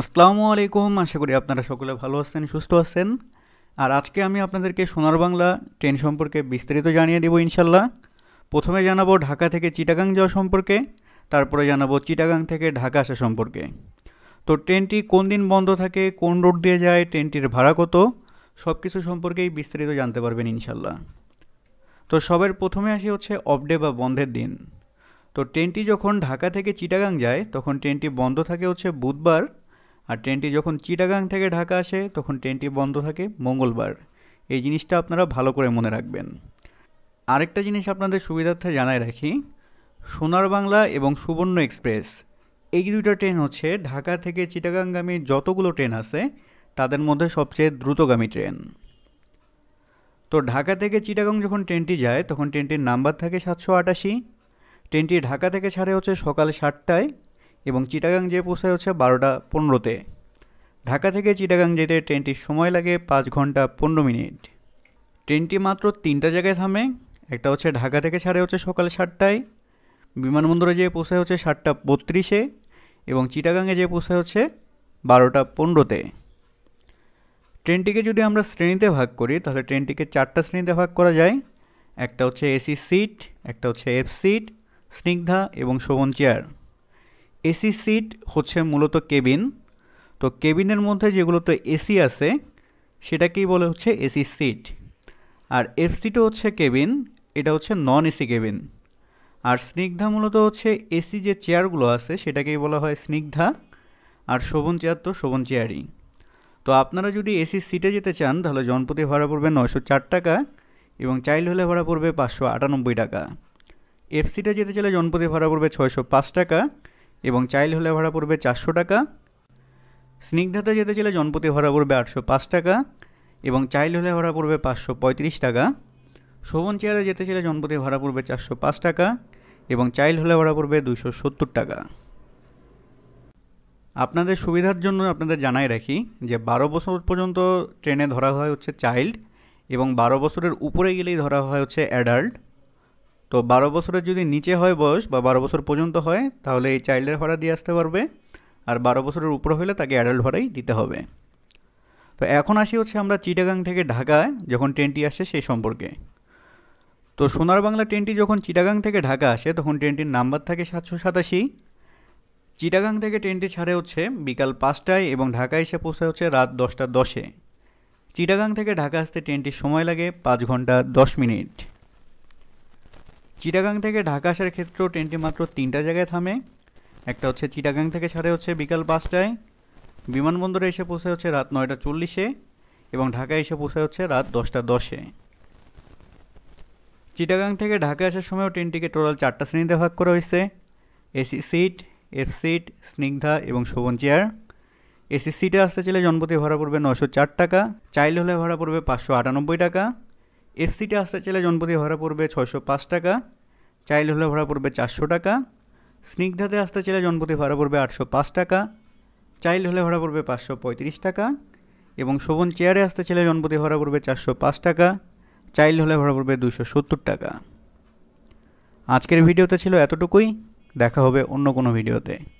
আসসালামু আলাইকুম আশা করি আপনারা সকলে ভালো আছেন সুস্থ আছেন আর আজকে আমি আপনাদেরকে সোনার বাংলা ট্রেন সম্পর্কে বিস্তারিত জানিয়ে দেব ইনশাল্লাহ প্রথমে জানাবো ঢাকা থেকে চিটাগাং যাওয়া সম্পর্কে তারপরে জানাবো চিটাগাং থেকে ঢাকা আসা সম্পর্কে তো ট্রেনটি কোন দিন বন্ধ থাকে কোন রোড দিয়ে যায় ট্রেনটির ভাড়া কত সব কিছু সম্পর্কেই বিস্তারিত জানতে পারবেন ইনশাল্লাহ তো সবের প্রথমে আসি হচ্ছে অফডে বা বন্ধের দিন তো ট্রেনটি যখন ঢাকা থেকে চিটাগাং যায় তখন ট্রেনটি বন্ধ থাকে হচ্ছে বুধবার আর ট্রেনটি যখন চিটাগাং থেকে ঢাকা আসে তখন ট্রেনটি বন্ধ থাকে মঙ্গলবার এই জিনিসটা আপনারা ভালো করে মনে রাখবেন আরেকটা জিনিস আপনাদের সুবিধার্থে জানায় রাখি সোনার বাংলা এবং সুবর্ণ এক্সপ্রেস এই দুটো ট্রেন হচ্ছে ঢাকা থেকে চিটাগাংগামী যতগুলো ট্রেন আছে তাদের মধ্যে সবচেয়ে দ্রুতগামী ট্রেন তো ঢাকা থেকে চিটাগাং যখন ট্রেনটি যায় তখন ট্রেনটির নাম্বার থাকে সাতশো আটাশি ট্রেনটি ঢাকা থেকে ছাড়ে হচ্ছে সকাল সাতটায় এবং চিটাগাং যেয়ে পৌঁছায় হচ্ছে বারোটা পনেরোতে ঢাকা থেকে চিটাগাং যেতে ট্রেনটির সময় লাগে পাঁচ ঘন্টা পনেরো মিনিট ট্রেনটি মাত্র তিনটা জায়গায় থামে একটা হচ্ছে ঢাকা থেকে ছাড়ে হচ্ছে সকাল সাতটায় বিমানবন্দরে যেয়ে পৌঁছায় হচ্ছে সাতটা বত্রিশে এবং চিটাগাংয়ে যেয়ে পৌঁছায় হচ্ছে বারোটা পনেরোতে ট্রেনটিকে যদি আমরা শ্রেণীতে ভাগ করি তাহলে ট্রেনটিকে চারটা শ্রেণীতে ভাগ করা যায় একটা হচ্ছে এসি সিট একটা হচ্ছে এফ সিট স্নিগ্ধা এবং শোভন চেয়ার এসি সিট হচ্ছে মূলত কেবিন তো কেবিনের মধ্যে যেগুলোতে এসি আছে সেটাকেই বলে হচ্ছে এসি সিট আর এফ সিটও হচ্ছে কেবিন এটা হচ্ছে নন এসি কেবিন আর স্নিগ্ধা মূলত হচ্ছে এসি যে চেয়ারগুলো আছে সেটাকেই বলা হয় স্নিগ্ধা আর শোভন চেয়ার তো শোভন চেয়ারই তো আপনারা যদি এসি সিটে যেতে চান তাহলে জনপতি ভাড়া পড়বে নশো চার টাকা এবং চাইল্ড হলে ভাড়া পড়বে পাঁচশো আটানব্বই টাকা এফ সিটে যেতে চাইলে জনপতি ভাড়া পড়বে ছয়শো পাঁচ টাকা এবং চাইল্ড হলে ভাড়া পড়বে চারশো টাকা স্নিগ্ধাতে যেতে চাইলে জনপতি ভাড়া পড়বে আটশো পাঁচ টাকা এবং চাইল্ড হলে ভাড়া পড়বে পাঁচশো পঁয়ত্রিশ টাকা শোভন চেয়ারে যেতে চাইলে জনপতি ভাড়া পড়বে চারশো পাঁচ টাকা এবং চাইল্ড হলে ভাড়া পড়বে দুশো সত্তর টাকা আপনাদের সুবিধার জন্য আপনাদের জানাই রাখি যে বারো বছর পর্যন্ত ট্রেনে ধরা হয় হচ্ছে চাইল্ড এবং বারো বছরের উপরে গেলেই ধরা হয় হচ্ছে অ্যাডাল্ট তো বারো বছরের যদি নিচে হয় বয়স বা বারো বছর পর্যন্ত হয় তাহলে এই চাইল্ডের ভাড়া দিয়ে আসতে পারবে আর বারো বছরের উপর হলে তাকে অ্যাডাল্ট ভাড়াই দিতে হবে তো এখন আসি হচ্ছে আমরা চিটাগাং থেকে ঢাকায় যখন ট্রেনটি আসে সেই সম্পর্কে তো সোনার বাংলা ট্রেনটি যখন চিটাগাং থেকে ঢাকা আসে তখন ট্রেনটির নাম্বার থাকে সাতশো সাতাশি চিটাগাং থেকে ট্রেনটি ছাড়ে হচ্ছে বিকাল পাঁচটায় এবং ঢাকা এসে পৌঁছায় হচ্ছে রাত দশটা দশে চিটাগাং থেকে ঢাকা আসতে ট্রেনটির সময় লাগে পাঁচ ঘন্টা দশ মিনিট চিটাগাং থেকে ঢাকা আসার ক্ষেত্রেও ট্রেনটি মাত্র তিনটা জায়গায় থামে একটা হচ্ছে চিটাগাং থেকে ছাড়ে হচ্ছে বিকাল পাঁচটায় বিমানবন্দরে এসে পৌঁছে হচ্ছে রাত নয়টা চল্লিশে এবং ঢাকায় এসে পৌঁছে হচ্ছে রাত দশটা দশে চিটাগাং থেকে ঢাকা আসার সময়ও ট্রেনটিকে টোটাল চারটা শ্রেণীতে ভাগ করা হয়েছে AC seat F seat Snigdha এবং শোভন চেয়ার এসি সিটে আসতে চাইলে জন্মতি ভাড়া পড়বে নশো চার টাকা চাইল্ড হলে ভাড়া পড়বে পাঁচশো আটানব্বই টাকা এফসিতে আসতে চাইলে জনপতি ভাড়া পড়বে ছয়শো পাঁচ টাকা চাইল্ড হলে ভাড়া পড়বে চারশো টাকা স্নিগ্ধাতে আসতে চাইলে জনপতি ভাড়া পড়বে আটশো পাঁচ টাকা চাইল্ড হলে ভাড়া পড়বে পাঁচশো পঁয়ত্রিশ টাকা এবং শোভন চেয়ারে আসতে চাইলে জনপতি ভাড়া পড়বে চারশো পাঁচ টাকা চাইল্ড হলে ভাড়া পড়বে দুশো সত্তর টাকা আজকের ভিডিওতে ছিল এতটুকুই দেখা হবে অন্য কোনো ভিডিওতে